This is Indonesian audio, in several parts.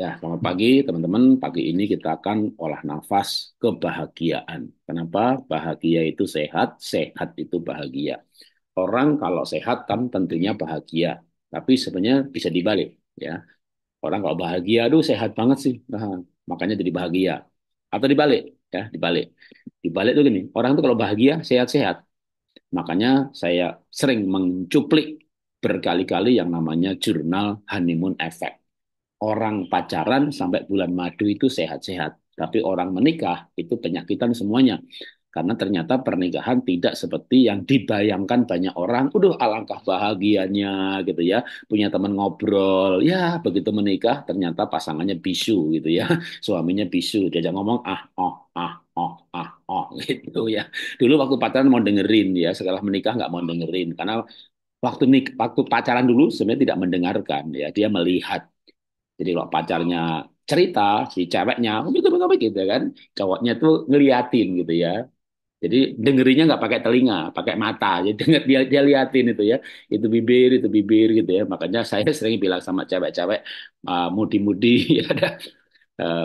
Ya, selamat pagi teman-teman. Pagi ini kita akan olah nafas kebahagiaan. Kenapa? Bahagia itu sehat, sehat itu bahagia. Orang kalau sehat kan tentunya bahagia. Tapi sebenarnya bisa dibalik, ya. Orang kalau bahagia, aduh sehat banget sih. Nah, makanya jadi bahagia. Atau dibalik, ya, dibalik. Dibalik tuh gini, orang tuh kalau bahagia sehat-sehat. Makanya saya sering mencuplik berkali-kali yang namanya jurnal honeymoon effect orang pacaran sampai bulan madu itu sehat-sehat, tapi orang menikah itu penyakitan semuanya. Karena ternyata pernikahan tidak seperti yang dibayangkan banyak orang. Udah alangkah bahagianya gitu ya. Punya teman ngobrol. Ya begitu menikah ternyata pasangannya bisu gitu ya. Suaminya bisu. Diajak ngomong ah oh ah oh ah oh gitu ya. Dulu waktu pacaran mau dengerin ya. Setelah menikah nggak mau dengerin. Karena waktu nik waktu pacaran dulu sebenarnya tidak mendengarkan ya dia melihat jadi kalau pacarnya cerita, si ceweknya, oh, gitu, gitu, gitu kan. Cowoknya tuh ngeliatin gitu ya. Jadi dengerinnya nggak pakai telinga, pakai mata. Jadi denger dia, dia liatin itu ya, itu bibir, itu bibir gitu ya. Makanya saya sering bilang sama cewek-cewek uh, mudi-mudi ya ada kan. uh, eh,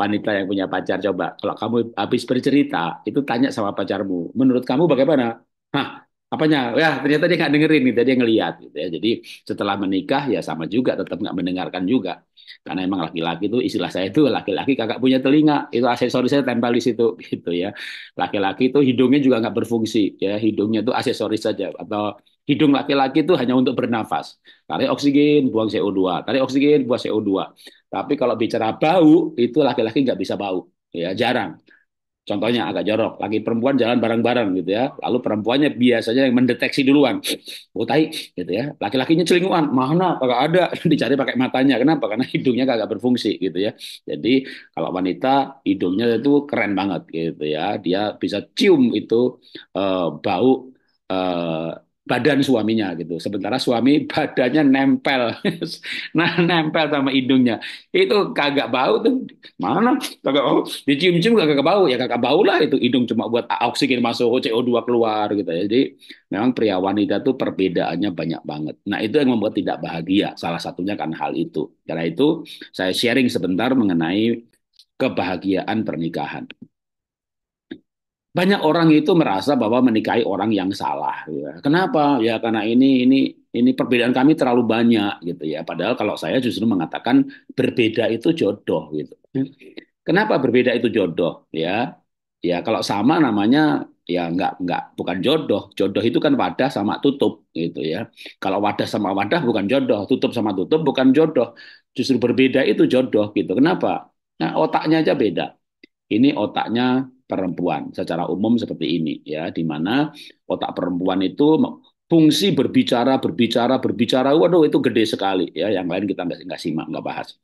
wanita yang punya pacar coba kalau kamu habis bercerita itu tanya sama pacarmu, menurut kamu bagaimana? Hah, apanya ya ternyata dia nggak dengerin nih, gitu ya, dia ngelihat gitu ya jadi setelah menikah ya sama juga tetap nggak mendengarkan juga karena emang laki-laki itu istilah saya itu laki-laki kagak punya telinga itu aksesoris saya tempel di situ gitu ya laki-laki itu hidungnya juga nggak berfungsi ya hidungnya itu aksesoris saja atau hidung laki-laki itu hanya untuk bernafas tarik oksigen buang CO2 tarik oksigen buang CO2 tapi kalau bicara bau itu laki-laki nggak bisa bau ya jarang Contohnya agak jorok, lagi perempuan jalan bareng-bareng gitu ya. Lalu perempuannya biasanya yang mendeteksi duluan. oh, tai gitu ya. Laki-lakinya celinguan, mana kagak ada, dicari pakai matanya. Kenapa? Karena hidungnya kagak berfungsi gitu ya. Jadi kalau wanita hidungnya itu keren banget gitu ya. Dia bisa cium itu uh, bau uh, badan suaminya gitu. Sementara suami badannya nempel, nah nempel sama hidungnya. Itu kagak bau tuh. Mana? Kagak bau. Dicium-cium kagak bau. Ya kagak bau lah itu hidung cuma buat oksigen masuk, CO2 keluar gitu. Ya. Jadi memang pria wanita tuh perbedaannya banyak banget. Nah itu yang membuat tidak bahagia. Salah satunya kan hal itu. Karena itu saya sharing sebentar mengenai kebahagiaan pernikahan banyak orang itu merasa bahwa menikahi orang yang salah. Gitu ya. Kenapa? Ya karena ini ini ini perbedaan kami terlalu banyak gitu ya. Padahal kalau saya justru mengatakan berbeda itu jodoh gitu. Ya. Kenapa berbeda itu jodoh? Ya, ya kalau sama namanya ya nggak nggak bukan jodoh. Jodoh itu kan wadah sama tutup gitu ya. Kalau wadah sama wadah bukan jodoh, tutup sama tutup bukan jodoh. Justru berbeda itu jodoh gitu. Kenapa? Nah otaknya aja beda. Ini otaknya perempuan secara umum seperti ini ya di mana otak perempuan itu fungsi berbicara berbicara berbicara waduh itu gede sekali ya yang lain kita nggak nggak simak nggak bahas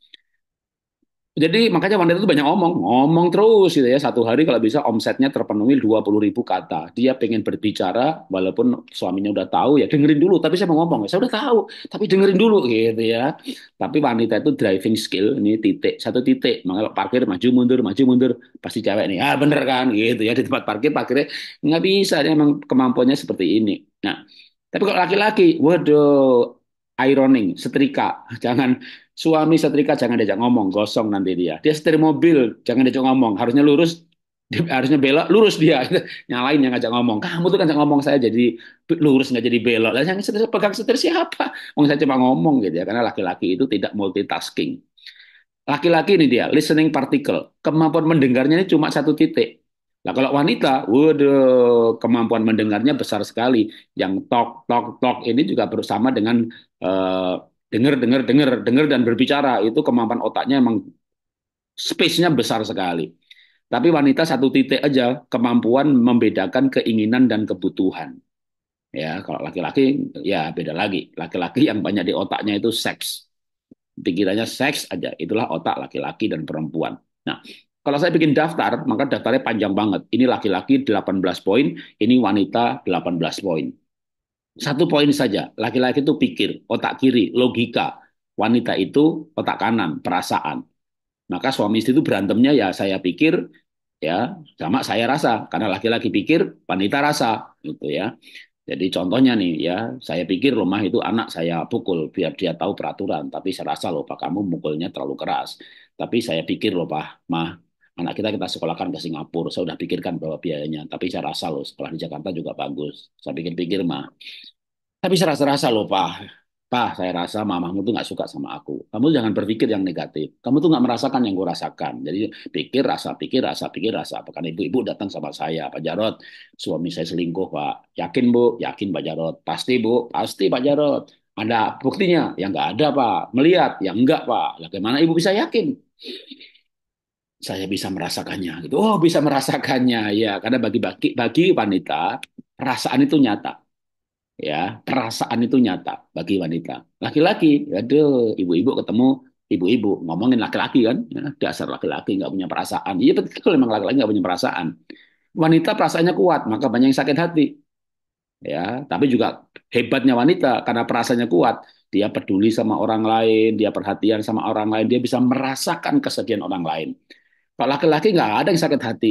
jadi makanya wanita itu banyak ngomong, ngomong terus gitu ya. Satu hari kalau bisa omsetnya terpenuhi 20 ribu kata. Dia pengen berbicara walaupun suaminya udah tahu ya dengerin dulu. Tapi saya mau ngomong, ya saya udah tahu, tapi dengerin dulu gitu ya. Tapi wanita itu driving skill ini titik satu titik. Makanya kalau parkir maju mundur maju mundur pasti cewek nih. Ah bener kan gitu ya di tempat parkir parkirnya nggak bisa. Dia memang kemampuannya seperti ini. Nah tapi kalau laki-laki, waduh ironing, setrika, jangan Suami setrika jangan diajak ngomong, gosong nanti dia. Dia setir mobil, jangan diajak ngomong. Harusnya lurus, harusnya belok, lurus dia. yang lain yang ngajak ngomong. Kamu tuh kan ngajak ngomong saya jadi lurus, nggak jadi belok. Lalu yang setir, pegang setir siapa? mau saya cuma ngomong gitu ya. Karena laki-laki itu tidak multitasking. Laki-laki ini dia, listening particle. Kemampuan mendengarnya ini cuma satu titik. Nah, kalau wanita, waduh, kemampuan mendengarnya besar sekali. Yang tok, tok, tok ini juga bersama dengan uh, dengar dengar dengar dengar dan berbicara itu kemampuan otaknya emang space-nya besar sekali. Tapi wanita satu titik aja kemampuan membedakan keinginan dan kebutuhan. Ya, kalau laki-laki ya beda lagi. Laki-laki yang banyak di otaknya itu seks. Pikirannya seks aja, itulah otak laki-laki dan perempuan. Nah, kalau saya bikin daftar, maka daftarnya panjang banget. Ini laki-laki 18 poin, ini wanita 18 poin. Satu poin saja, laki-laki itu pikir, otak kiri, logika. Wanita itu otak kanan, perasaan. Maka suami istri itu berantemnya ya saya pikir, ya sama saya rasa. Karena laki-laki pikir, wanita rasa. gitu ya. Jadi contohnya nih ya, saya pikir rumah itu anak saya pukul biar dia tahu peraturan, tapi saya rasa loh Pak kamu mukulnya terlalu keras. Tapi saya pikir loh Pak, mah anak kita kita sekolahkan ke Singapura. Saya udah pikirkan berapa biayanya, tapi saya rasa loh sekolah di Jakarta juga bagus. Saya pikir-pikir mah. Tapi saya rasa-rasa loh Pak. Pak, saya rasa mamamu tuh nggak suka sama aku. Kamu jangan berpikir yang negatif. Kamu tuh nggak merasakan yang gue rasakan. Jadi pikir, rasa, pikir, rasa, pikir, rasa. Apakah ibu-ibu datang sama saya, Pak Jarot, suami saya selingkuh, Pak. Yakin, Bu? Yakin, Pak Jarot. Pasti, Bu? Pasti, Pak Jarot. Ada buktinya? ya nggak ada, Pak. Melihat? ya enggak, Pak. Bagaimana ibu bisa yakin? saya bisa merasakannya gitu. Oh, bisa merasakannya ya, karena bagi bagi bagi wanita perasaan itu nyata. Ya, perasaan itu nyata bagi wanita. Laki-laki, aduh, ibu-ibu ketemu ibu-ibu ngomongin laki-laki kan, ya, dasar laki-laki nggak punya perasaan. Iya betul memang laki-laki nggak punya perasaan. Wanita perasaannya kuat, maka banyak yang sakit hati. Ya, tapi juga hebatnya wanita karena perasaannya kuat, dia peduli sama orang lain, dia perhatian sama orang lain, dia bisa merasakan kesedihan orang lain. Pak laki-laki nggak ada yang sakit hati.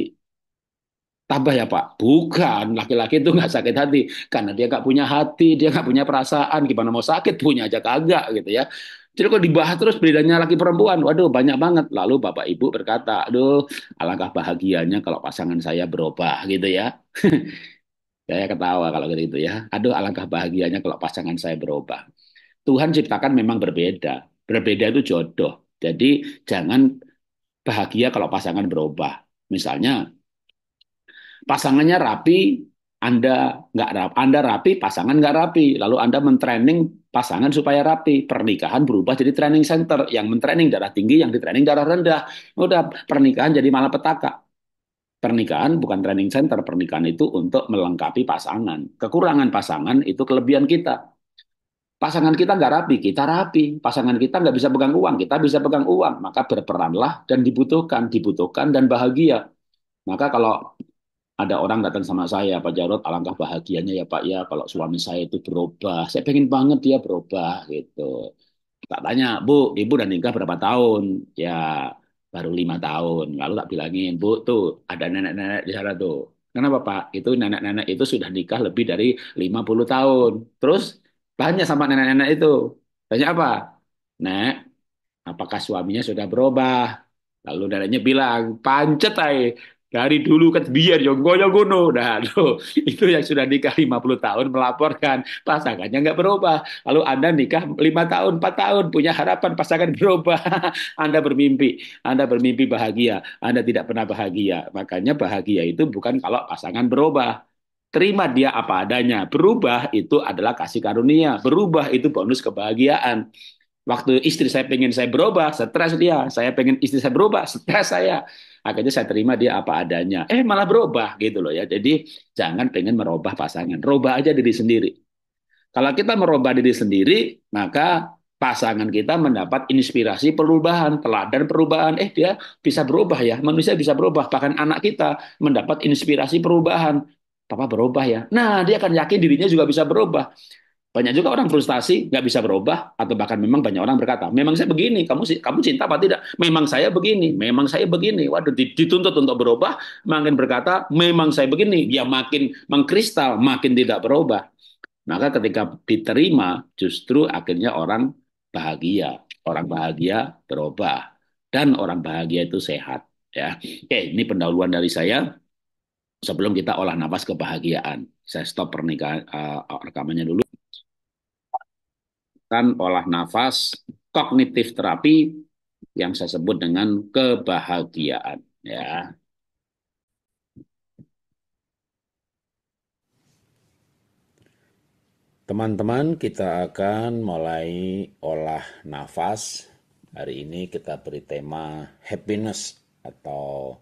Tambah ya Pak, bukan laki-laki itu nggak sakit hati karena dia nggak punya hati, dia nggak punya perasaan. Gimana mau sakit punya aja kagak gitu ya. Jadi kalau dibahas terus bedanya laki perempuan, waduh banyak banget. Lalu bapak ibu berkata, aduh alangkah bahagianya kalau pasangan saya berubah gitu ya. saya ketawa kalau gitu ya. Aduh alangkah bahagianya kalau pasangan saya berubah. Tuhan ciptakan memang berbeda. Berbeda itu jodoh. Jadi jangan bahagia kalau pasangan berubah. Misalnya pasangannya rapi, Anda nggak rapi, Anda rapi, pasangan nggak rapi. Lalu Anda mentraining pasangan supaya rapi. Pernikahan berubah jadi training center. Yang mentraining darah tinggi, yang ditraining darah rendah. Udah pernikahan jadi malah petaka Pernikahan bukan training center, pernikahan itu untuk melengkapi pasangan. Kekurangan pasangan itu kelebihan kita. Pasangan kita nggak rapi, kita rapi. Pasangan kita nggak bisa pegang uang, kita bisa pegang uang. Maka berperanlah dan dibutuhkan, dibutuhkan dan bahagia. Maka kalau ada orang datang sama saya, Pak Jarod, alangkah bahagianya ya Pak ya kalau suami saya itu berubah. Saya pengen banget dia berubah gitu. Tak tanya, Bu, Ibu dan nikah berapa tahun? Ya, baru lima tahun. Lalu tak bilangin, Bu, tuh ada nenek-nenek di sana tuh. Kenapa Pak? Itu nenek-nenek itu sudah nikah lebih dari 50 tahun. Terus Tanya sama nenek-nenek itu. Tanya apa? Nek, apakah suaminya sudah berubah? Lalu neneknya bilang, pancet ay. Dari dulu kan biar jonggo gono. Nah, aduh, itu yang sudah nikah 50 tahun melaporkan pasangannya nggak berubah. Lalu Anda nikah 5 tahun, 4 tahun, punya harapan pasangan berubah. Anda bermimpi, Anda bermimpi bahagia, Anda tidak pernah bahagia. Makanya bahagia itu bukan kalau pasangan berubah. Terima dia apa adanya. Berubah itu adalah kasih karunia. Berubah itu bonus kebahagiaan. Waktu istri saya pengen saya berubah, stres dia. Saya pengen istri saya berubah, stres saya. Akhirnya saya terima dia apa adanya. Eh malah berubah gitu loh ya. Jadi jangan pengen merubah pasangan. Rubah aja diri sendiri. Kalau kita merubah diri sendiri, maka pasangan kita mendapat inspirasi perubahan, teladan perubahan. Eh dia bisa berubah ya, manusia bisa berubah. Bahkan anak kita mendapat inspirasi perubahan papa berubah ya. Nah, dia akan yakin dirinya juga bisa berubah. Banyak juga orang frustasi, nggak bisa berubah, atau bahkan memang banyak orang berkata, memang saya begini, kamu kamu cinta apa tidak? Memang saya begini, memang saya begini. Waduh, dituntut untuk berubah, makin berkata, memang saya begini. Dia makin mengkristal, makin tidak berubah. Maka ketika diterima, justru akhirnya orang bahagia. Orang bahagia berubah. Dan orang bahagia itu sehat. Ya, Oke, ini pendahuluan dari saya sebelum kita olah nafas kebahagiaan. Saya stop pernikahan uh, rekamannya dulu. Kan olah nafas kognitif terapi yang saya sebut dengan kebahagiaan ya. Teman-teman, kita akan mulai olah nafas. Hari ini kita beri tema happiness atau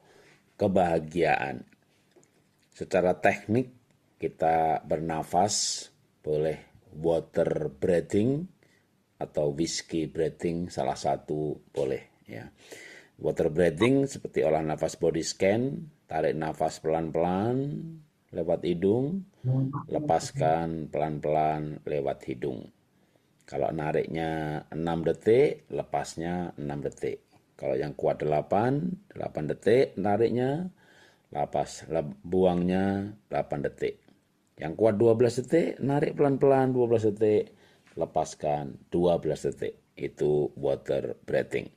kebahagiaan. Secara teknik kita bernafas boleh water breathing atau whiskey breathing salah satu boleh ya. Water breathing seperti olah nafas body scan, tarik nafas pelan-pelan lewat hidung, lepaskan pelan-pelan lewat hidung. Kalau nariknya 6 detik, lepasnya 6 detik. Kalau yang kuat 8, 8 detik nariknya, Lapas buangnya 8 detik. Yang kuat 12 detik, narik pelan-pelan 12 detik, lepaskan 12 detik. Itu water breathing.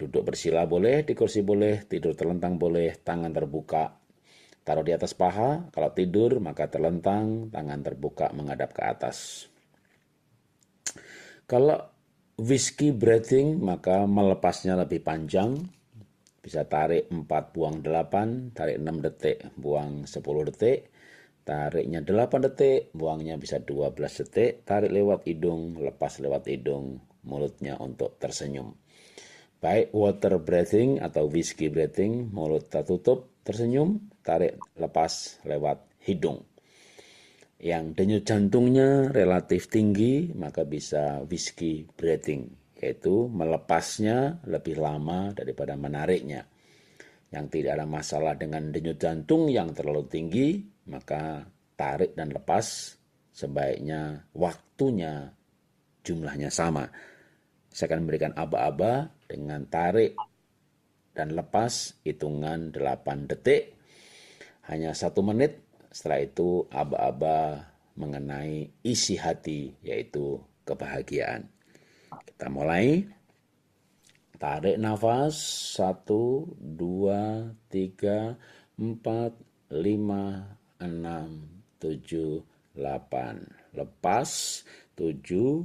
Duduk bersila boleh, di kursi boleh, tidur terlentang boleh, tangan terbuka. Taruh di atas paha, kalau tidur maka terlentang, tangan terbuka menghadap ke atas. Kalau whiskey breathing maka melepasnya lebih panjang, bisa tarik 4 buang 8, tarik 6 detik, buang 10 detik, tariknya 8 detik, buangnya bisa 12 detik, tarik lewat hidung, lepas lewat hidung, mulutnya untuk tersenyum. Baik water breathing atau whiskey breathing, mulut tertutup, tersenyum, tarik lepas lewat hidung. Yang denyut jantungnya relatif tinggi, maka bisa whiskey breathing yaitu melepasnya lebih lama daripada menariknya. Yang tidak ada masalah dengan denyut jantung yang terlalu tinggi, maka tarik dan lepas sebaiknya waktunya jumlahnya sama. Saya akan memberikan aba-aba dengan tarik dan lepas hitungan 8 detik. Hanya satu menit, setelah itu aba-aba mengenai isi hati yaitu kebahagiaan. Kita mulai. Tarik nafas. satu dua tiga empat lima enam tujuh delapan. Lepas. tujuh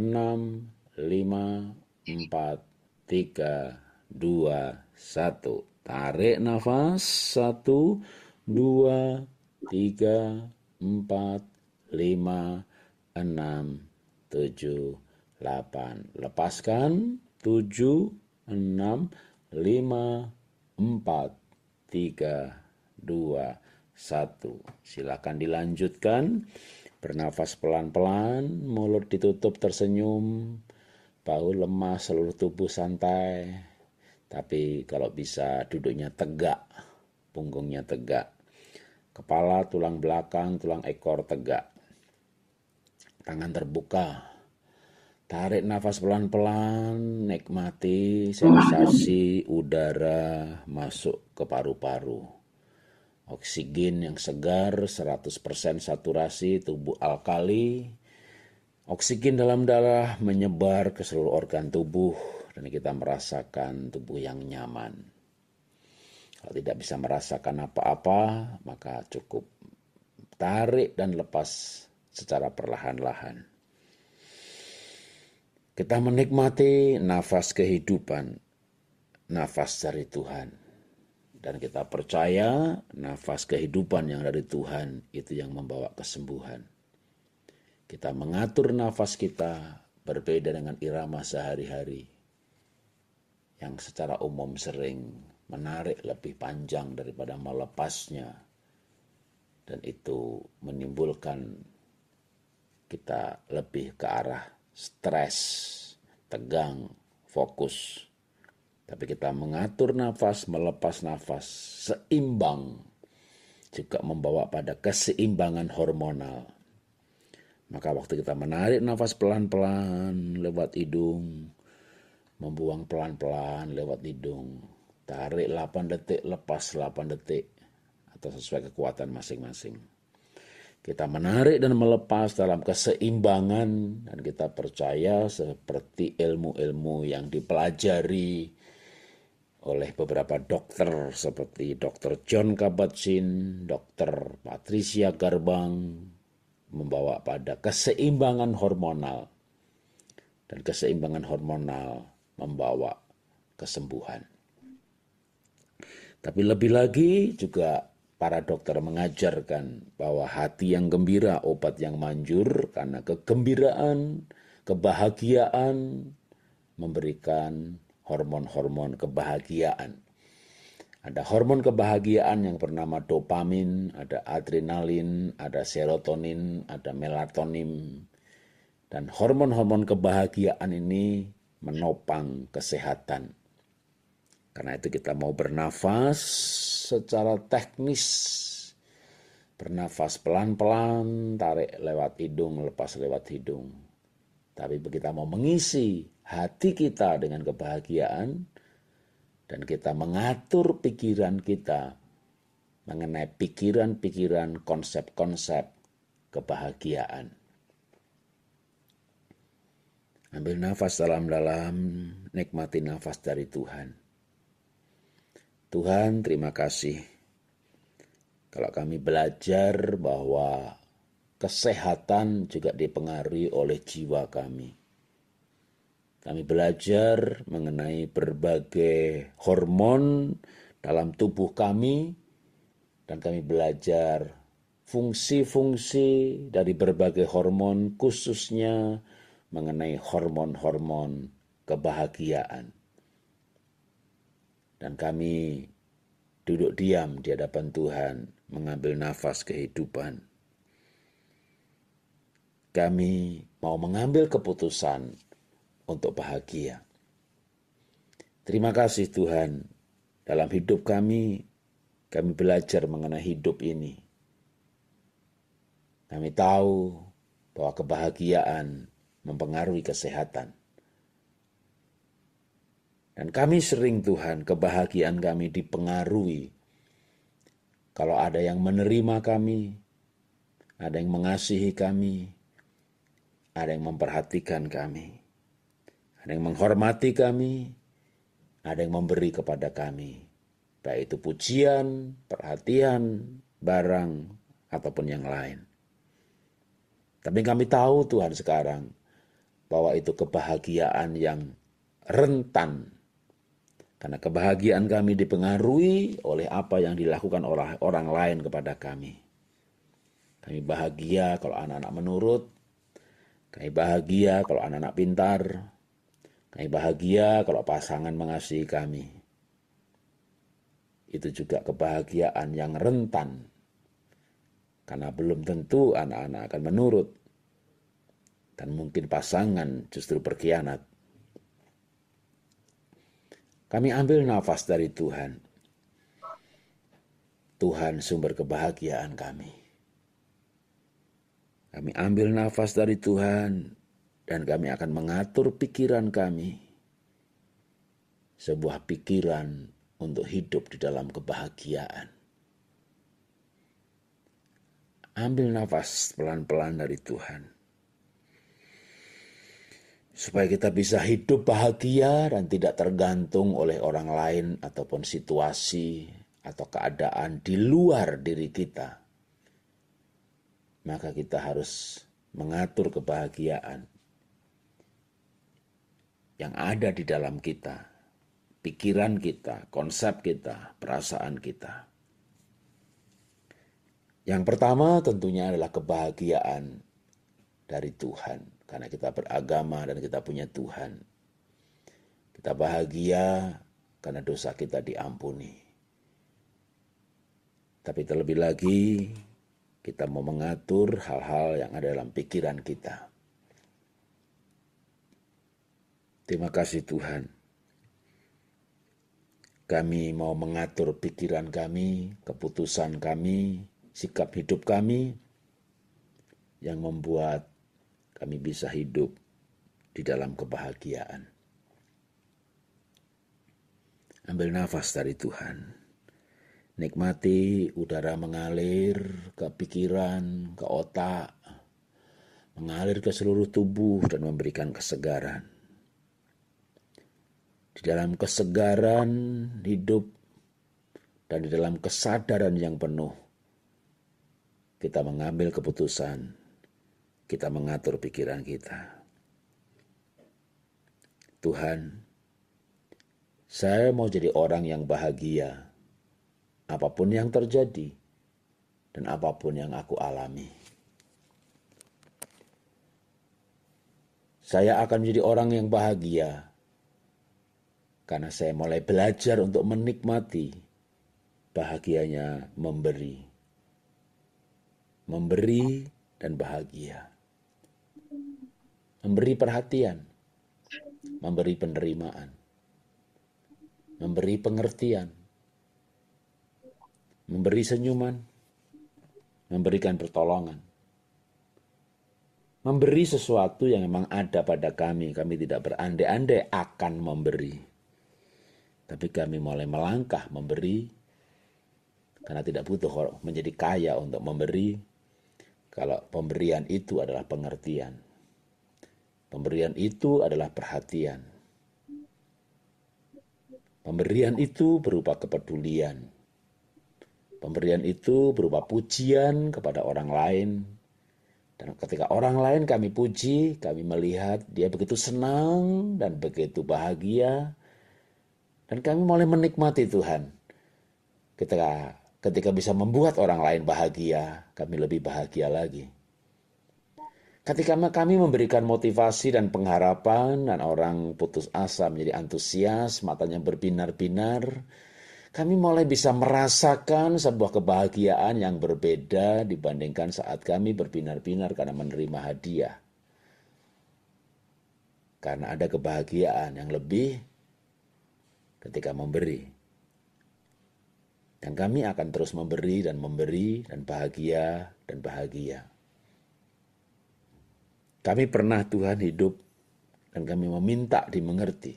enam lima empat tiga dua satu. Tarik nafas. satu dua tiga empat lima enam tujuh. 8. Lepaskan 7, 6, 5, 4, 3, 2, 1. Silakan dilanjutkan. Bernafas pelan-pelan, mulut ditutup tersenyum, bahu lemah, seluruh tubuh santai. Tapi kalau bisa duduknya tegak, punggungnya tegak. Kepala, tulang belakang, tulang ekor tegak. Tangan terbuka, Tarik nafas pelan-pelan, nikmati sensasi udara masuk ke paru-paru. Oksigen yang segar 100% saturasi tubuh alkali. Oksigen dalam darah menyebar ke seluruh organ tubuh dan kita merasakan tubuh yang nyaman. Kalau tidak bisa merasakan apa-apa, maka cukup tarik dan lepas secara perlahan-lahan. Kita menikmati nafas kehidupan, nafas dari Tuhan. Dan kita percaya nafas kehidupan yang dari Tuhan itu yang membawa kesembuhan. Kita mengatur nafas kita berbeda dengan irama sehari-hari yang secara umum sering menarik lebih panjang daripada melepasnya. Dan itu menimbulkan kita lebih ke arah stres, tegang, fokus. Tapi kita mengatur nafas, melepas nafas seimbang juga membawa pada keseimbangan hormonal. Maka waktu kita menarik nafas pelan-pelan lewat hidung, membuang pelan-pelan lewat hidung. Tarik 8 detik, lepas 8 detik atau sesuai kekuatan masing-masing kita menarik dan melepas dalam keseimbangan dan kita percaya seperti ilmu-ilmu yang dipelajari oleh beberapa dokter seperti dokter John Kabat-Zinn, dokter Patricia Garbang membawa pada keseimbangan hormonal dan keseimbangan hormonal membawa kesembuhan. Tapi lebih lagi juga para dokter mengajarkan bahwa hati yang gembira obat yang manjur karena kegembiraan, kebahagiaan memberikan hormon-hormon kebahagiaan. Ada hormon kebahagiaan yang bernama dopamin, ada adrenalin, ada serotonin, ada melatonin. Dan hormon-hormon kebahagiaan ini menopang kesehatan. Karena itu kita mau bernafas, secara teknis bernafas pelan-pelan tarik lewat hidung lepas lewat hidung tapi kita mau mengisi hati kita dengan kebahagiaan dan kita mengatur pikiran kita mengenai pikiran-pikiran konsep-konsep kebahagiaan. Ambil nafas dalam-dalam, nikmati nafas dari Tuhan. Tuhan, terima kasih. Kalau kami belajar bahwa kesehatan juga dipengaruhi oleh jiwa kami. Kami belajar mengenai berbagai hormon dalam tubuh kami, dan kami belajar fungsi-fungsi dari berbagai hormon, khususnya mengenai hormon-hormon kebahagiaan dan kami duduk diam di hadapan Tuhan, mengambil nafas kehidupan. Kami mau mengambil keputusan untuk bahagia. Terima kasih Tuhan, dalam hidup kami, kami belajar mengenai hidup ini. Kami tahu bahwa kebahagiaan mempengaruhi kesehatan. Dan kami sering Tuhan, kebahagiaan kami dipengaruhi. Kalau ada yang menerima kami, ada yang mengasihi kami, ada yang memperhatikan kami, ada yang menghormati kami, ada yang memberi kepada kami, baik itu pujian, perhatian, barang, ataupun yang lain. Tapi kami tahu Tuhan sekarang bahwa itu kebahagiaan yang rentan karena kebahagiaan kami dipengaruhi oleh apa yang dilakukan orang, orang lain kepada kami. Kami bahagia kalau anak-anak menurut. Kami bahagia kalau anak-anak pintar. Kami bahagia kalau pasangan mengasihi kami. Itu juga kebahagiaan yang rentan. Karena belum tentu anak-anak akan menurut. Dan mungkin pasangan justru berkhianat kami ambil nafas dari Tuhan. Tuhan sumber kebahagiaan kami. Kami ambil nafas dari Tuhan dan kami akan mengatur pikiran kami. Sebuah pikiran untuk hidup di dalam kebahagiaan. Ambil nafas pelan-pelan dari Tuhan supaya kita bisa hidup bahagia dan tidak tergantung oleh orang lain ataupun situasi atau keadaan di luar diri kita. Maka kita harus mengatur kebahagiaan yang ada di dalam kita, pikiran kita, konsep kita, perasaan kita. Yang pertama tentunya adalah kebahagiaan dari Tuhan karena kita beragama dan kita punya Tuhan. Kita bahagia karena dosa kita diampuni. Tapi terlebih lagi kita mau mengatur hal-hal yang ada dalam pikiran kita. Terima kasih Tuhan. Kami mau mengatur pikiran kami, keputusan kami, sikap hidup kami yang membuat kami bisa hidup di dalam kebahagiaan. Ambil nafas dari Tuhan. Nikmati udara mengalir ke pikiran, ke otak, mengalir ke seluruh tubuh dan memberikan kesegaran. Di dalam kesegaran hidup dan di dalam kesadaran yang penuh, kita mengambil keputusan kita mengatur pikiran kita. Tuhan, saya mau jadi orang yang bahagia, apapun yang terjadi dan apapun yang aku alami. Saya akan menjadi orang yang bahagia karena saya mulai belajar untuk menikmati bahagianya memberi, memberi, dan bahagia memberi perhatian, memberi penerimaan, memberi pengertian, memberi senyuman, memberikan pertolongan, memberi sesuatu yang memang ada pada kami. Kami tidak berandai-andai akan memberi, tapi kami mulai melangkah memberi karena tidak butuh menjadi kaya untuk memberi. Kalau pemberian itu adalah pengertian, Pemberian itu adalah perhatian. Pemberian itu berupa kepedulian. Pemberian itu berupa pujian kepada orang lain. Dan ketika orang lain kami puji, kami melihat dia begitu senang dan begitu bahagia. Dan kami mulai menikmati Tuhan. Ketika ketika bisa membuat orang lain bahagia, kami lebih bahagia lagi. Ketika kami memberikan motivasi dan pengharapan dan orang putus asa menjadi antusias, matanya berbinar-binar, kami mulai bisa merasakan sebuah kebahagiaan yang berbeda dibandingkan saat kami berbinar-binar karena menerima hadiah. Karena ada kebahagiaan yang lebih ketika memberi. Dan kami akan terus memberi dan memberi dan bahagia dan bahagia. Kami pernah Tuhan hidup dan kami meminta dimengerti.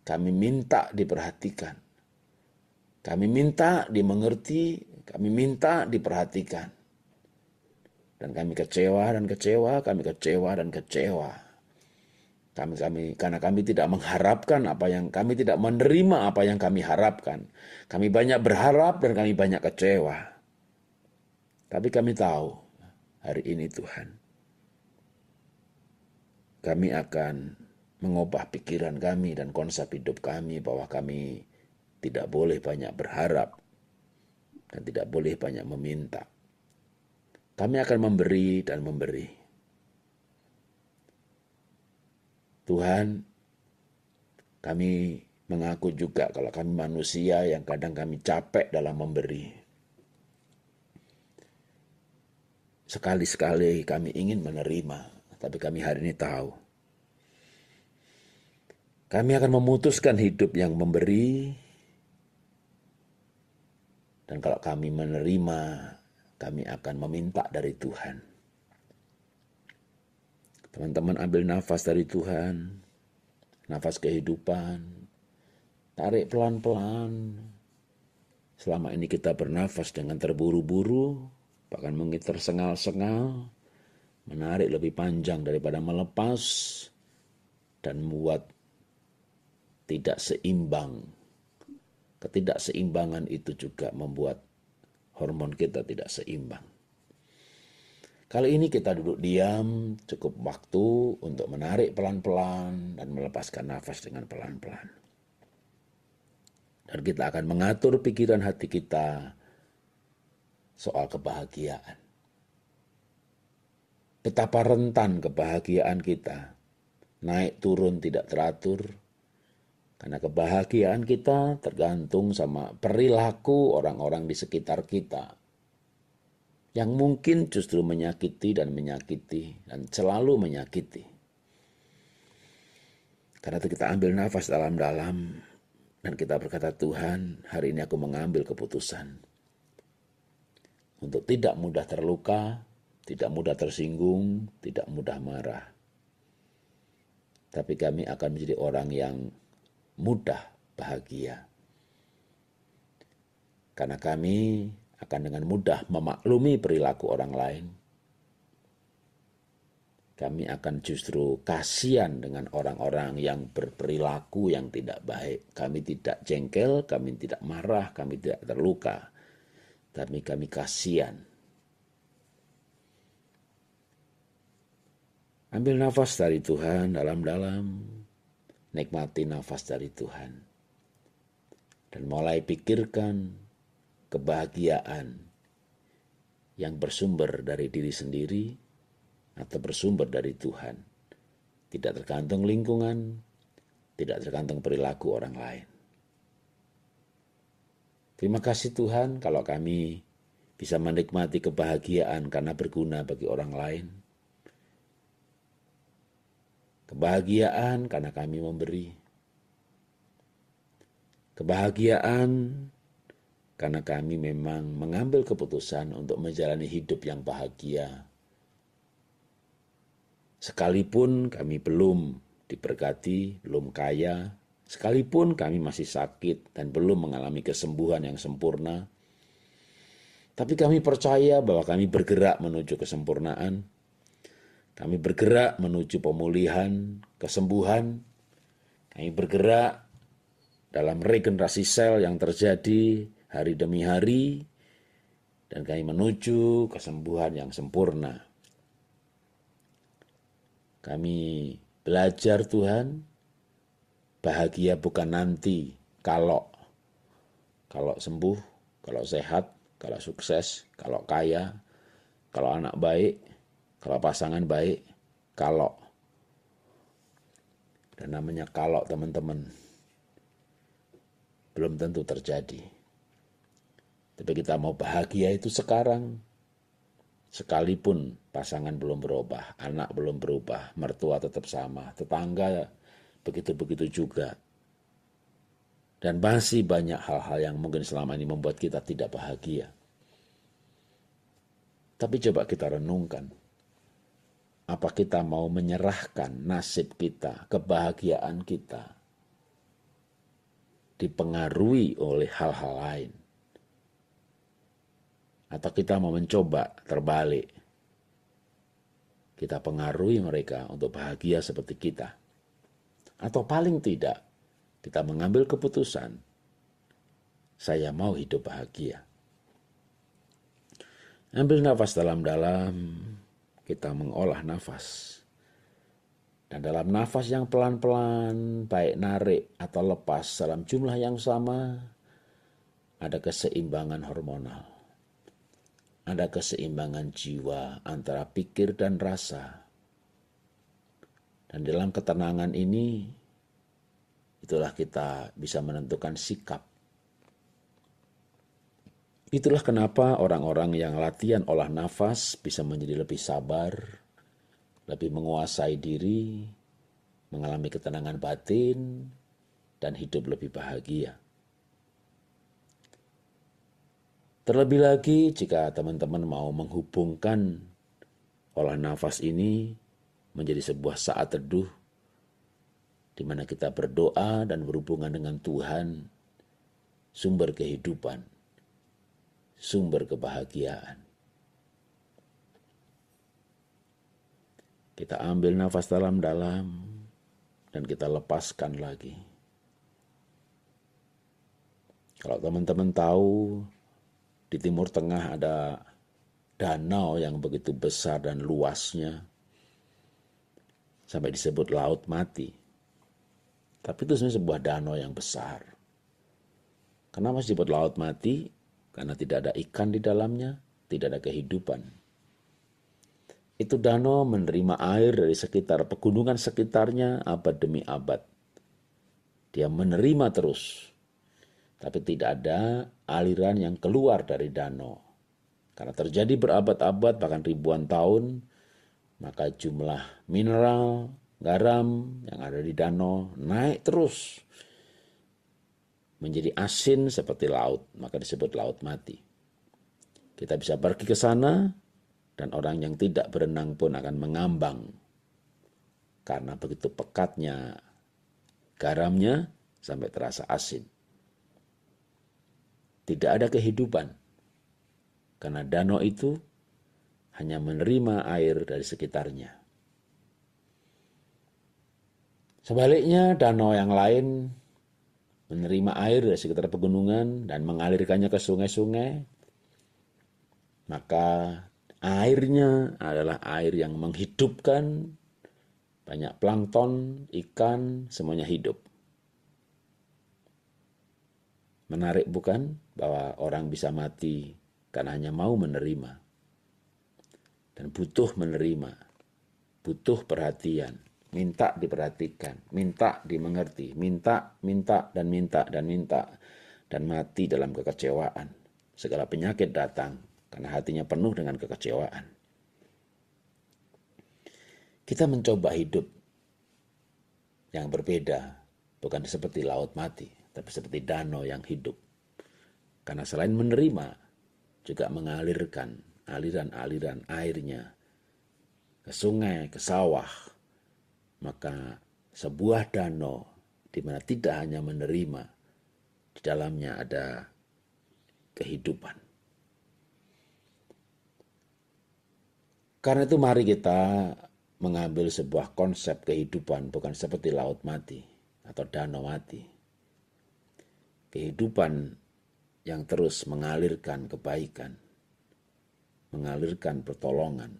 Kami minta diperhatikan. Kami minta dimengerti, kami minta diperhatikan. Dan kami kecewa dan kecewa, kami kecewa dan kecewa. Kami kami karena kami tidak mengharapkan apa yang kami tidak menerima apa yang kami harapkan. Kami banyak berharap dan kami banyak kecewa. Tapi kami tahu hari ini Tuhan kami akan mengubah pikiran kami dan konsep hidup kami bahwa kami tidak boleh banyak berharap dan tidak boleh banyak meminta. Kami akan memberi dan memberi. Tuhan, kami mengaku juga kalau kami manusia yang kadang kami capek dalam memberi. Sekali-sekali kami ingin menerima tapi kami hari ini tahu. Kami akan memutuskan hidup yang memberi, dan kalau kami menerima, kami akan meminta dari Tuhan. Teman-teman ambil nafas dari Tuhan, nafas kehidupan, tarik pelan-pelan. Selama ini kita bernafas dengan terburu-buru, bahkan mungkin tersengal-sengal, menarik lebih panjang daripada melepas dan membuat tidak seimbang. Ketidakseimbangan itu juga membuat hormon kita tidak seimbang. Kali ini kita duduk diam, cukup waktu untuk menarik pelan-pelan dan melepaskan nafas dengan pelan-pelan. Dan kita akan mengatur pikiran hati kita soal kebahagiaan betapa rentan kebahagiaan kita. Naik turun tidak teratur, karena kebahagiaan kita tergantung sama perilaku orang-orang di sekitar kita. Yang mungkin justru menyakiti dan menyakiti dan selalu menyakiti. Karena itu kita ambil nafas dalam-dalam dan kita berkata Tuhan hari ini aku mengambil keputusan. Untuk tidak mudah terluka, tidak mudah tersinggung, tidak mudah marah. Tapi kami akan menjadi orang yang mudah bahagia. Karena kami akan dengan mudah memaklumi perilaku orang lain. Kami akan justru kasihan dengan orang-orang yang berperilaku yang tidak baik. Kami tidak jengkel, kami tidak marah, kami tidak terluka. Tapi kami kasihan Ambil nafas dari Tuhan dalam-dalam. Nikmati nafas dari Tuhan. Dan mulai pikirkan kebahagiaan yang bersumber dari diri sendiri atau bersumber dari Tuhan. Tidak tergantung lingkungan, tidak tergantung perilaku orang lain. Terima kasih Tuhan kalau kami bisa menikmati kebahagiaan karena berguna bagi orang lain kebahagiaan karena kami memberi, kebahagiaan karena kami memang mengambil keputusan untuk menjalani hidup yang bahagia. Sekalipun kami belum diberkati, belum kaya, sekalipun kami masih sakit dan belum mengalami kesembuhan yang sempurna, tapi kami percaya bahwa kami bergerak menuju kesempurnaan kami bergerak menuju pemulihan, kesembuhan. Kami bergerak dalam regenerasi sel yang terjadi hari demi hari dan kami menuju kesembuhan yang sempurna. Kami belajar Tuhan, bahagia bukan nanti, kalau kalau sembuh, kalau sehat, kalau sukses, kalau kaya, kalau anak baik, kalau pasangan baik, kalau. Dan namanya kalau teman-teman. Belum tentu terjadi. Tapi kita mau bahagia itu sekarang. Sekalipun pasangan belum berubah, anak belum berubah, mertua tetap sama, tetangga begitu-begitu juga. Dan masih banyak hal-hal yang mungkin selama ini membuat kita tidak bahagia. Tapi coba kita renungkan, apa kita mau menyerahkan nasib kita, kebahagiaan kita dipengaruhi oleh hal-hal lain? Atau kita mau mencoba terbalik? Kita pengaruhi mereka untuk bahagia seperti kita. Atau paling tidak, kita mengambil keputusan, saya mau hidup bahagia. Ambil nafas dalam-dalam, kita mengolah nafas. Dan dalam nafas yang pelan-pelan, baik narik atau lepas dalam jumlah yang sama, ada keseimbangan hormonal. Ada keseimbangan jiwa antara pikir dan rasa. Dan dalam ketenangan ini, itulah kita bisa menentukan sikap Itulah kenapa orang-orang yang latihan olah nafas bisa menjadi lebih sabar, lebih menguasai diri, mengalami ketenangan batin, dan hidup lebih bahagia. Terlebih lagi, jika teman-teman mau menghubungkan olah nafas ini menjadi sebuah saat teduh, di mana kita berdoa dan berhubungan dengan Tuhan, sumber kehidupan sumber kebahagiaan. Kita ambil nafas dalam-dalam dan kita lepaskan lagi. Kalau teman-teman tahu di Timur Tengah ada danau yang begitu besar dan luasnya sampai disebut laut mati. Tapi itu sebenarnya sebuah danau yang besar. Kenapa disebut laut mati? Karena tidak ada ikan di dalamnya, tidak ada kehidupan. Itu danau menerima air dari sekitar pegunungan sekitarnya abad demi abad. Dia menerima terus. Tapi tidak ada aliran yang keluar dari danau. Karena terjadi berabad-abad bahkan ribuan tahun, maka jumlah mineral, garam yang ada di danau naik terus menjadi asin seperti laut, maka disebut laut mati. Kita bisa pergi ke sana dan orang yang tidak berenang pun akan mengambang karena begitu pekatnya garamnya sampai terasa asin. Tidak ada kehidupan karena danau itu hanya menerima air dari sekitarnya. Sebaliknya, danau yang lain menerima air dari sekitar pegunungan dan mengalirkannya ke sungai-sungai, maka airnya adalah air yang menghidupkan banyak plankton, ikan, semuanya hidup. Menarik bukan bahwa orang bisa mati karena hanya mau menerima dan butuh menerima, butuh perhatian minta diperhatikan, minta dimengerti, minta, minta, dan minta, dan minta, dan mati dalam kekecewaan. Segala penyakit datang karena hatinya penuh dengan kekecewaan. Kita mencoba hidup yang berbeda, bukan seperti laut mati, tapi seperti danau yang hidup. Karena selain menerima, juga mengalirkan aliran-aliran airnya ke sungai, ke sawah, maka sebuah danau di mana tidak hanya menerima, di dalamnya ada kehidupan. Karena itu mari kita mengambil sebuah konsep kehidupan bukan seperti laut mati atau danau mati. Kehidupan yang terus mengalirkan kebaikan, mengalirkan pertolongan,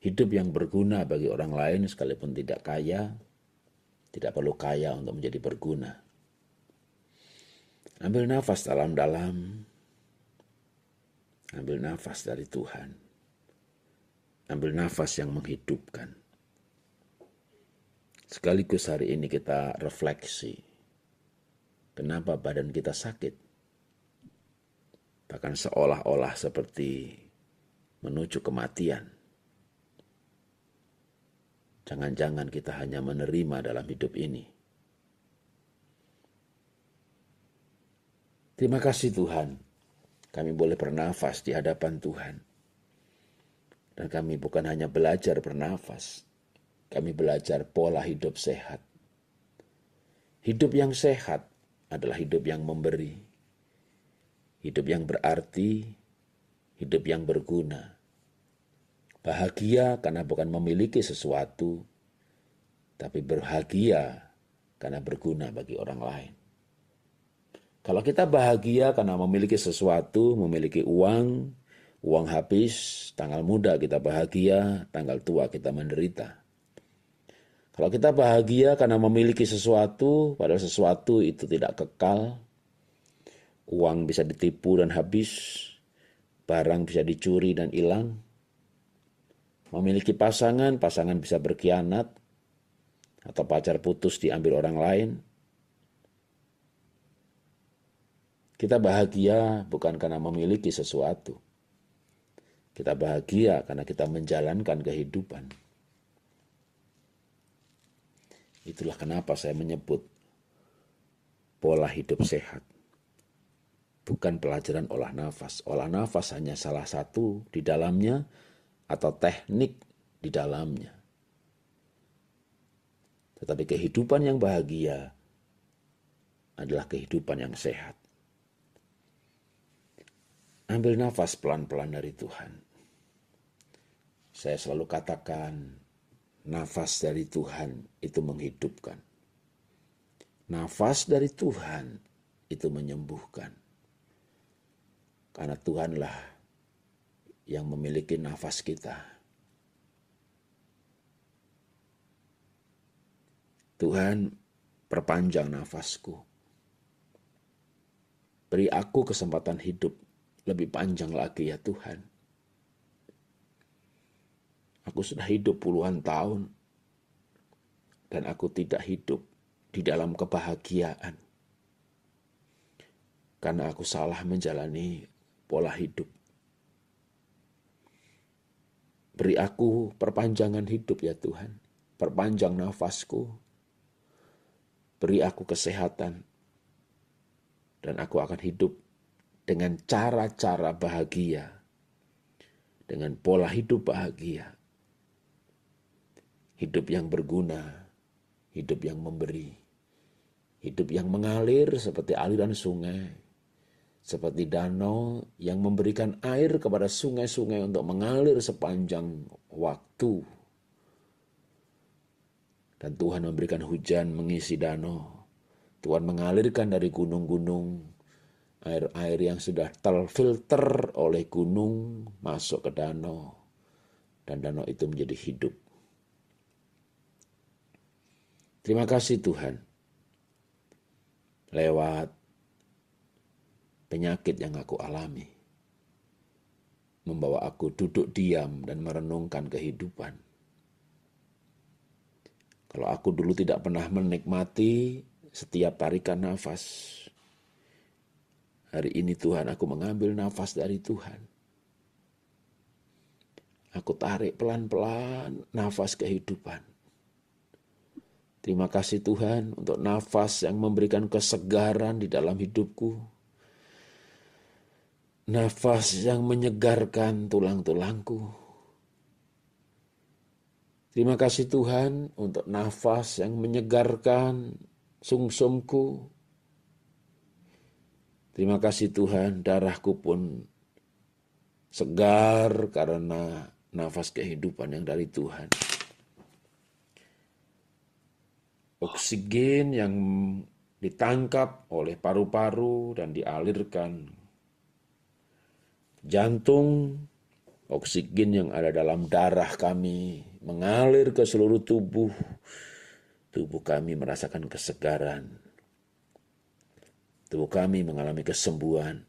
hidup yang berguna bagi orang lain sekalipun tidak kaya, tidak perlu kaya untuk menjadi berguna. Ambil nafas dalam-dalam, ambil nafas dari Tuhan, ambil nafas yang menghidupkan. Sekaligus hari ini kita refleksi, kenapa badan kita sakit, bahkan seolah-olah seperti menuju kematian Jangan-jangan kita hanya menerima dalam hidup ini. Terima kasih Tuhan, kami boleh bernafas di hadapan Tuhan. Dan kami bukan hanya belajar bernafas, kami belajar pola hidup sehat. Hidup yang sehat adalah hidup yang memberi, hidup yang berarti, hidup yang berguna Bahagia karena bukan memiliki sesuatu, tapi berbahagia karena berguna bagi orang lain. Kalau kita bahagia karena memiliki sesuatu, memiliki uang, uang habis, tanggal muda kita bahagia, tanggal tua kita menderita. Kalau kita bahagia karena memiliki sesuatu, padahal sesuatu itu tidak kekal, uang bisa ditipu dan habis, barang bisa dicuri dan hilang, memiliki pasangan, pasangan bisa berkhianat, atau pacar putus diambil orang lain. Kita bahagia bukan karena memiliki sesuatu. Kita bahagia karena kita menjalankan kehidupan. Itulah kenapa saya menyebut pola hidup sehat. Bukan pelajaran olah nafas. Olah nafas hanya salah satu di dalamnya atau teknik di dalamnya. Tetapi kehidupan yang bahagia adalah kehidupan yang sehat. Ambil nafas pelan-pelan dari Tuhan. Saya selalu katakan, nafas dari Tuhan itu menghidupkan. Nafas dari Tuhan itu menyembuhkan. Karena Tuhanlah yang memiliki nafas kita. Tuhan, perpanjang nafasku. Beri aku kesempatan hidup lebih panjang lagi ya Tuhan. Aku sudah hidup puluhan tahun dan aku tidak hidup di dalam kebahagiaan. Karena aku salah menjalani pola hidup. Beri aku perpanjangan hidup ya Tuhan. Perpanjang nafasku. Beri aku kesehatan. Dan aku akan hidup dengan cara-cara bahagia. Dengan pola hidup bahagia. Hidup yang berguna. Hidup yang memberi. Hidup yang mengalir seperti aliran sungai seperti danau yang memberikan air kepada sungai-sungai untuk mengalir sepanjang waktu. Dan Tuhan memberikan hujan mengisi danau. Tuhan mengalirkan dari gunung-gunung air-air yang sudah terfilter oleh gunung masuk ke danau. Dan danau itu menjadi hidup. Terima kasih Tuhan. Lewat penyakit yang aku alami. Membawa aku duduk diam dan merenungkan kehidupan. Kalau aku dulu tidak pernah menikmati setiap tarikan nafas, hari ini Tuhan aku mengambil nafas dari Tuhan. Aku tarik pelan-pelan nafas kehidupan. Terima kasih Tuhan untuk nafas yang memberikan kesegaran di dalam hidupku nafas yang menyegarkan tulang-tulangku. Terima kasih Tuhan untuk nafas yang menyegarkan sungsumku. Terima kasih Tuhan darahku pun segar karena nafas kehidupan yang dari Tuhan. Oksigen yang ditangkap oleh paru-paru dan dialirkan jantung, oksigen yang ada dalam darah kami mengalir ke seluruh tubuh. Tubuh kami merasakan kesegaran. Tubuh kami mengalami kesembuhan.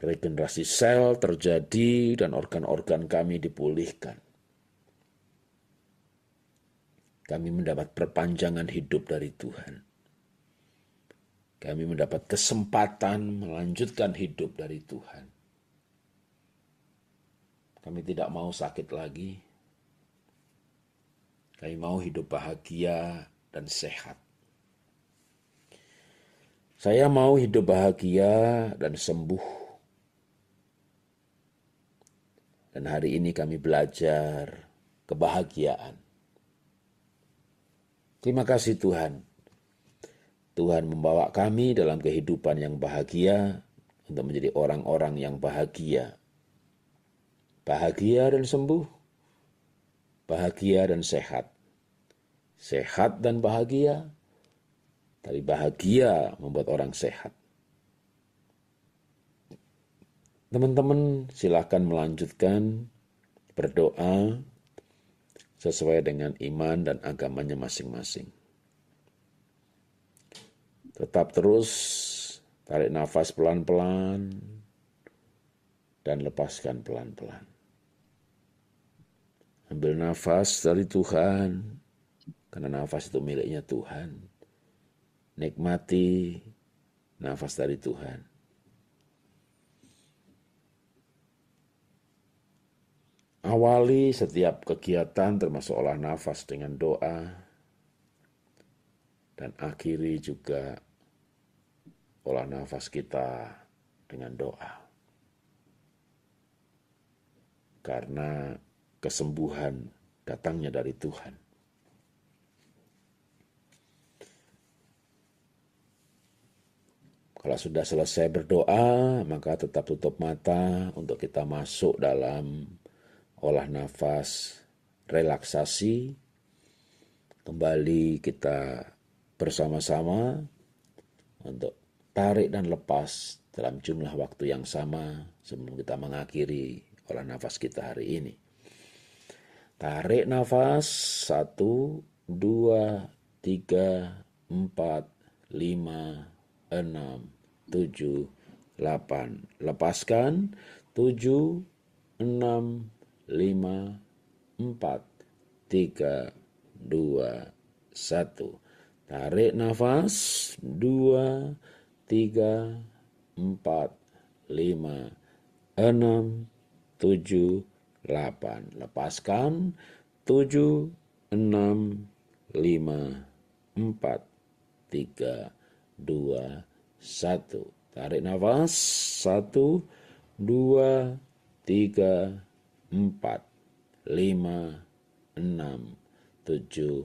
Regenerasi sel terjadi dan organ-organ kami dipulihkan. Kami mendapat perpanjangan hidup dari Tuhan kami mendapat kesempatan melanjutkan hidup dari Tuhan. Kami tidak mau sakit lagi. Kami mau hidup bahagia dan sehat. Saya mau hidup bahagia dan sembuh. Dan hari ini kami belajar kebahagiaan. Terima kasih Tuhan. Tuhan membawa kami dalam kehidupan yang bahagia untuk menjadi orang-orang yang bahagia. Bahagia dan sembuh. Bahagia dan sehat. Sehat dan bahagia. Tapi bahagia membuat orang sehat. Teman-teman silahkan melanjutkan berdoa sesuai dengan iman dan agamanya masing-masing. Tetap terus tarik nafas pelan-pelan dan lepaskan pelan-pelan. Ambil nafas dari Tuhan, karena nafas itu miliknya Tuhan. Nikmati nafas dari Tuhan. Awali setiap kegiatan termasuk olah nafas dengan doa, dan akhiri juga olah nafas kita dengan doa. Karena kesembuhan datangnya dari Tuhan. Kalau sudah selesai berdoa, maka tetap tutup mata untuk kita masuk dalam olah nafas relaksasi. Kembali kita bersama-sama untuk tarik dan lepas dalam jumlah waktu yang sama sebelum kita mengakhiri olah nafas kita hari ini. Tarik nafas satu dua tiga empat lima enam tujuh 8. Lepaskan tujuh enam lima empat tiga dua satu Tarik nafas, dua, tiga, empat, lima, enam, tujuh, delapan. Lepaskan, tujuh, enam, lima, empat, tiga, dua, satu. Tarik nafas, satu, dua, tiga, empat, lima, enam, tujuh,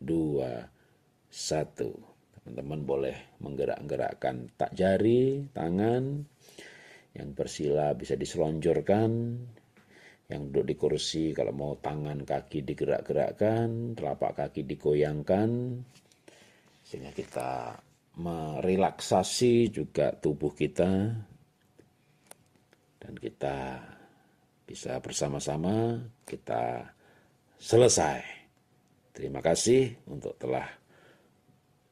dua, satu. Teman-teman boleh menggerak-gerakkan tak jari, tangan. Yang bersila bisa diselonjorkan. Yang duduk di kursi kalau mau tangan kaki digerak-gerakkan, telapak kaki digoyangkan. Sehingga kita merelaksasi juga tubuh kita. Dan kita bisa bersama-sama kita selesai. Terima kasih untuk telah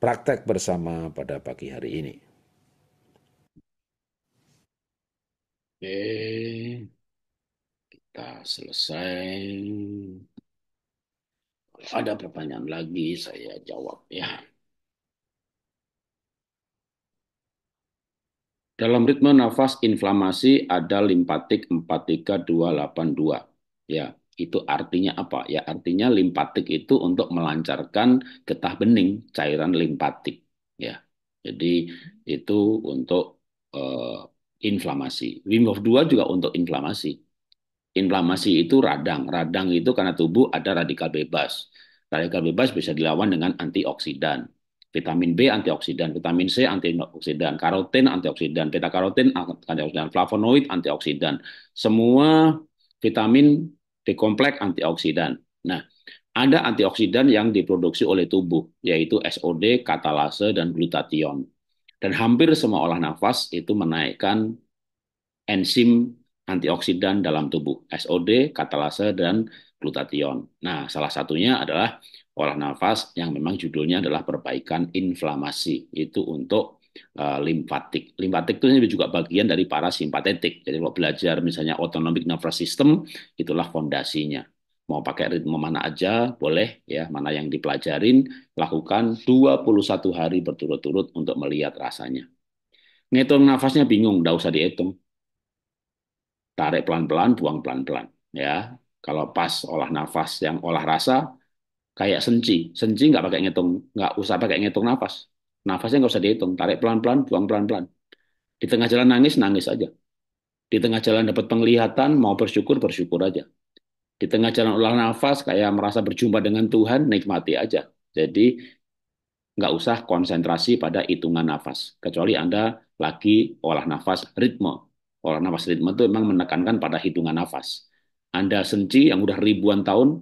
praktek bersama pada pagi hari ini. Oke, kita selesai. ada pertanyaan lagi, saya jawab ya. Dalam ritme nafas inflamasi ada limpatik empat tiga dua 43282. Ya, itu artinya apa? Ya artinya limpatik itu untuk melancarkan getah bening cairan limpatik ya. Jadi itu untuk uh, inflamasi. Wim Hof 2 juga untuk inflamasi. Inflamasi itu radang. Radang itu karena tubuh ada radikal bebas. Radikal bebas bisa dilawan dengan antioksidan vitamin B antioksidan, vitamin C antioksidan, karoten antioksidan, beta karoten antioksidan, flavonoid antioksidan. Semua vitamin di kompleks antioksidan. Nah, ada antioksidan yang diproduksi oleh tubuh, yaitu SOD, katalase, dan glutathione. Dan hampir semua olah nafas itu menaikkan enzim antioksidan dalam tubuh, SOD, katalase, dan glutathione. Nah, salah satunya adalah olah nafas yang memang judulnya adalah perbaikan inflamasi. Itu untuk uh, eh, limfatik. Limfatik itu juga bagian dari parasimpatetik. Jadi kalau belajar misalnya autonomic nervous system, itulah fondasinya. Mau pakai ritme mana aja, boleh ya, mana yang dipelajarin, lakukan 21 hari berturut-turut untuk melihat rasanya. Ngitung nafasnya bingung, nggak usah dihitung. Tarik pelan-pelan, buang pelan-pelan. ya. Kalau pas olah nafas yang olah rasa, kayak senci. Senci nggak pakai ngitung, nggak usah pakai ngitung nafas Nafasnya nggak usah dihitung, tarik pelan-pelan, buang pelan-pelan. Di tengah jalan nangis, nangis aja. Di tengah jalan dapat penglihatan, mau bersyukur, bersyukur aja. Di tengah jalan olah nafas, kayak merasa berjumpa dengan Tuhan, nikmati aja. Jadi nggak usah konsentrasi pada hitungan nafas. Kecuali Anda lagi olah nafas ritme. Olah nafas ritme itu memang menekankan pada hitungan nafas. Anda senci yang udah ribuan tahun,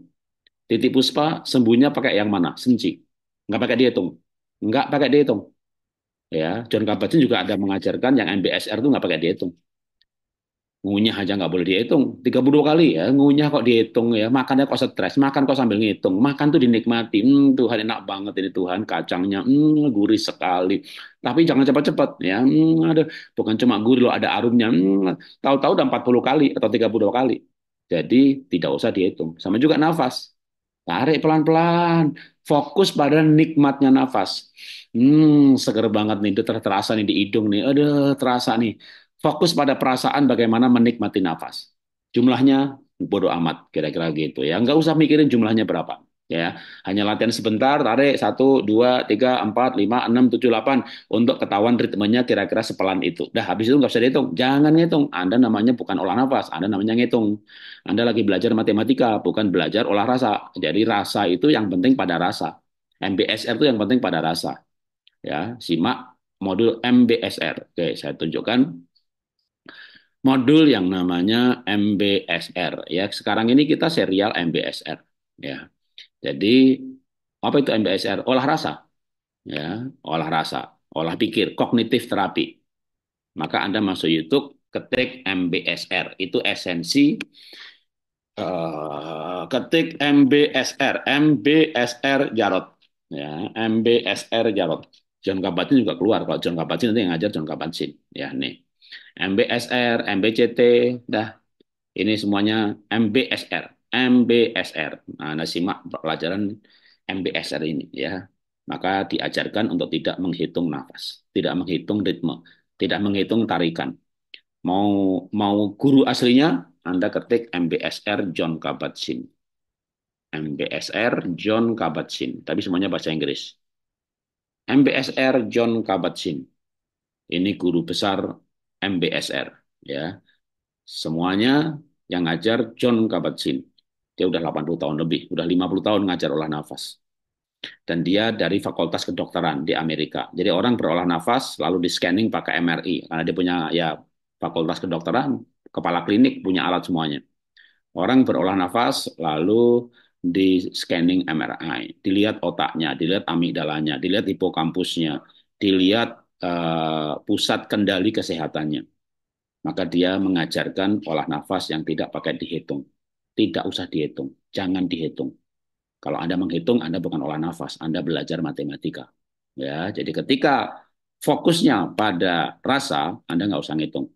titik puspa sembuhnya pakai yang mana? Senci. Nggak pakai dihitung nggak pakai dihitung. Ya, John kabat juga ada mengajarkan yang MBSR itu nggak pakai dihitung. Ngunyah aja nggak boleh dihitung. 32 kali ya, ngunyah kok dihitung ya. Makannya kok stres, makan kok sambil ngitung. Makan tuh dinikmati. Hmm, Tuhan enak banget ini Tuhan, kacangnya hmm, gurih sekali. Tapi jangan cepat-cepat ya. Hmm, ada bukan cuma gurih loh, ada arumnya Hmm, tahu-tahu udah 40 kali atau 32 kali. Jadi tidak usah dihitung. Sama juga nafas Tarik pelan-pelan, fokus pada nikmatnya nafas. Hmm, seger banget nih, itu terasa nih di hidung nih. Aduh, terasa nih. Fokus pada perasaan bagaimana menikmati nafas. Jumlahnya bodoh amat, kira-kira gitu ya. Nggak usah mikirin jumlahnya berapa ya hanya latihan sebentar tarik satu dua tiga empat lima enam tujuh delapan untuk ketahuan ritmenya kira-kira sepelan itu dah habis itu nggak usah dihitung jangan ngitung anda namanya bukan olah nafas anda namanya ngitung anda lagi belajar matematika bukan belajar olah rasa jadi rasa itu yang penting pada rasa MBSR itu yang penting pada rasa ya simak modul MBSR oke saya tunjukkan modul yang namanya MBSR ya sekarang ini kita serial MBSR ya jadi apa itu MBSR? Olah rasa. Ya, olah rasa, olah pikir, kognitif terapi. Maka Anda masuk YouTube, ketik MBSR. Itu esensi uh, ketik MBSR, MBSR Jarot. Ya, MBSR Jarot. John kabat juga keluar. Kalau John kabat nanti yang ngajar John kabat Ya, nih. MBSR, MBCT, dah. Ini semuanya MBSR. MBSR. Nah, Anda simak pelajaran MBSR ini ya. Maka diajarkan untuk tidak menghitung nafas, tidak menghitung ritme, tidak menghitung tarikan. Mau mau guru aslinya Anda ketik MBSR John Kabat-Zinn. MBSR John Kabat-Zinn, tapi semuanya bahasa Inggris. MBSR John Kabat-Zinn. Ini guru besar MBSR ya. Semuanya yang ngajar John Kabat-Zinn dia udah 80 tahun lebih, udah 50 tahun ngajar olah nafas. Dan dia dari Fakultas Kedokteran di Amerika. Jadi orang berolah nafas lalu di scanning pakai MRI karena dia punya ya Fakultas Kedokteran, kepala klinik punya alat semuanya. Orang berolah nafas lalu di scanning MRI, dilihat otaknya, dilihat amigdalanya, dilihat hipokampusnya, dilihat uh, pusat kendali kesehatannya. Maka dia mengajarkan olah nafas yang tidak pakai dihitung tidak usah dihitung, jangan dihitung. Kalau Anda menghitung, Anda bukan olah nafas, Anda belajar matematika. Ya, jadi ketika fokusnya pada rasa, Anda nggak usah ngitung.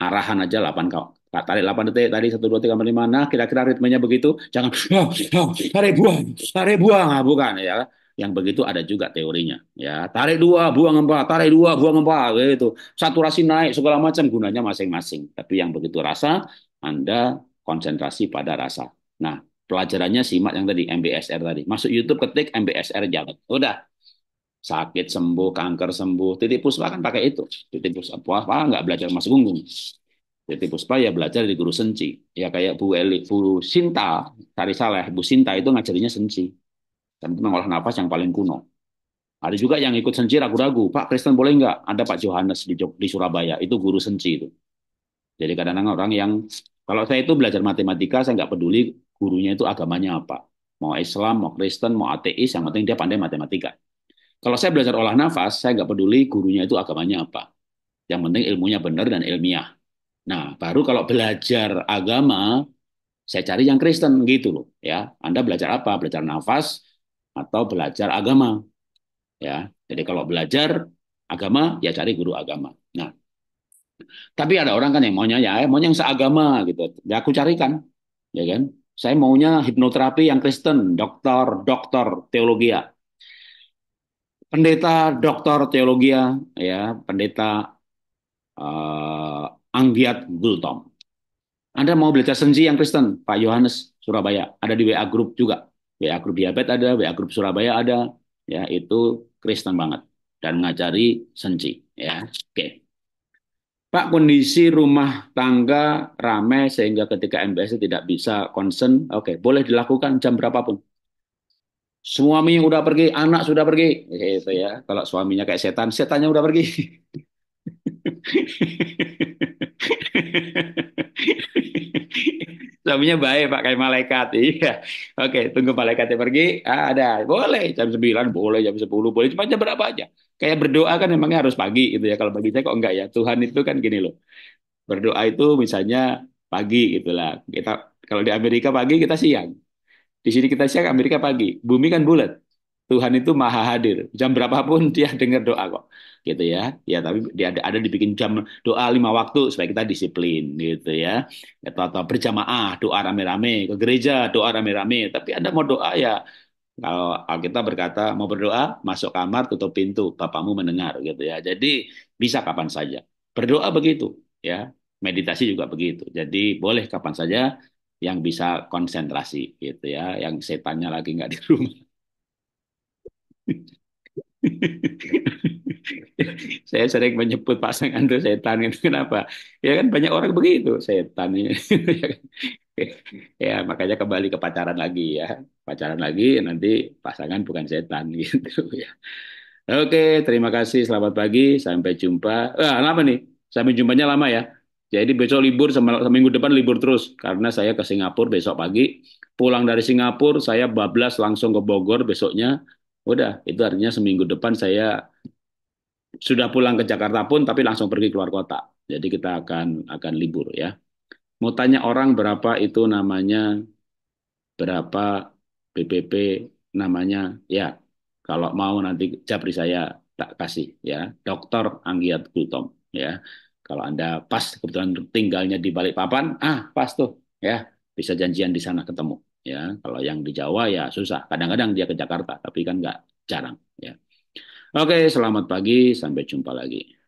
Arahan aja 8 kau. Tarik 8 detik, tadi 1, 2, 3, 4, 5, nah kira-kira ritmenya begitu, jangan oh, oh, tarik buang, tarik buang, nah, bukan ya. Yang begitu ada juga teorinya. ya Tarik dua, buang empat, tarik dua, buang empat, gitu. Saturasi naik, segala macam gunanya masing-masing. Tapi yang begitu rasa, Anda konsentrasi pada rasa. Nah, pelajarannya simak yang tadi MBSR tadi. Masuk YouTube ketik MBSR jalan. Udah. Sakit sembuh, kanker sembuh. Titik puspa kan pakai itu. Titik puspa apa enggak belajar Mas Gunggung. Titik puspa ya belajar di guru senci. Ya kayak Bu Eli, Bu Sinta, Tari Saleh, Bu Sinta itu ngajarinya senci. Dan itu mengolah nafas yang paling kuno. Ada juga yang ikut senci ragu-ragu. Pak Kristen boleh enggak? Ada Pak Johannes di, di Surabaya. Itu guru senci itu. Jadi kadang-kadang orang yang kalau saya itu belajar matematika, saya nggak peduli gurunya itu agamanya apa. Mau Islam, mau Kristen, mau ateis, yang penting dia pandai matematika. Kalau saya belajar olah nafas, saya nggak peduli gurunya itu agamanya apa. Yang penting ilmunya benar dan ilmiah. Nah, baru kalau belajar agama, saya cari yang Kristen gitu loh, ya. Anda belajar apa? Belajar nafas atau belajar agama? Ya. Jadi kalau belajar agama, ya cari guru agama. Nah, tapi ada orang kan yang maunya ya, eh, maunya yang seagama gitu. Ya aku carikan, ya kan? Saya maunya hipnoterapi yang Kristen, dokter, dokter, teologia. Pendeta, dokter, teologia, ya, pendeta uh, Anggiat Gultom. Anda mau belajar senji yang Kristen, Pak Yohanes Surabaya, ada di WA Group juga. WA Group Diabetes ada, WA Group Surabaya ada, ya itu Kristen banget dan ngajari senji, ya. Oke. Okay. Pak, kondisi rumah tangga ramai sehingga ketika MBS tidak bisa concern, oke, okay, boleh dilakukan jam berapapun. Suami yang udah pergi, anak sudah pergi, gitu ya. Kalau suaminya kayak setan, setannya udah pergi. Suaminya baik pak kayak malaikat. Iya. Oke, tunggu malaikatnya pergi. Ah, ada. Boleh jam sembilan boleh jam sepuluh boleh cuma jam berapa aja. Kayak berdoa kan memangnya harus pagi gitu ya. Kalau bagi saya kok enggak ya. Tuhan itu kan gini loh. Berdoa itu misalnya pagi gitulah. Kita kalau di Amerika pagi kita siang. Di sini kita siang, Amerika pagi. Bumi kan bulat. Tuhan itu maha hadir. Jam berapapun dia dengar doa kok gitu ya. Ya tapi dia ada, ada dibikin jam doa lima waktu supaya kita disiplin gitu ya. Atau, atau berjamaah doa rame-rame ke gereja doa rame-rame. Tapi anda mau doa ya kalau kita berkata mau berdoa masuk kamar tutup pintu bapamu mendengar gitu ya. Jadi bisa kapan saja berdoa begitu ya. Meditasi juga begitu. Jadi boleh kapan saja yang bisa konsentrasi gitu ya, yang setannya lagi nggak di rumah. saya sering menyebut pasangan itu setan itu kenapa ya kan banyak orang begitu setan ya makanya kembali ke pacaran lagi ya pacaran lagi nanti pasangan bukan setan gitu ya oke terima kasih selamat pagi sampai jumpa ah, lama nih sampai jumpanya lama ya jadi besok libur seminggu depan libur terus karena saya ke Singapura besok pagi pulang dari Singapura saya bablas langsung ke Bogor besoknya Udah, itu artinya seminggu depan saya sudah pulang ke Jakarta pun tapi langsung pergi keluar kota. Jadi kita akan akan libur ya. Mau tanya orang berapa itu namanya berapa BPP namanya ya. Kalau mau nanti japri saya tak kasih ya. Dokter Anggiat Gultom ya. Kalau Anda pas kebetulan tinggalnya di Balikpapan, ah pas tuh ya. Bisa janjian di sana ketemu ya kalau yang di Jawa ya susah kadang-kadang dia ke Jakarta tapi kan nggak jarang ya oke selamat pagi sampai jumpa lagi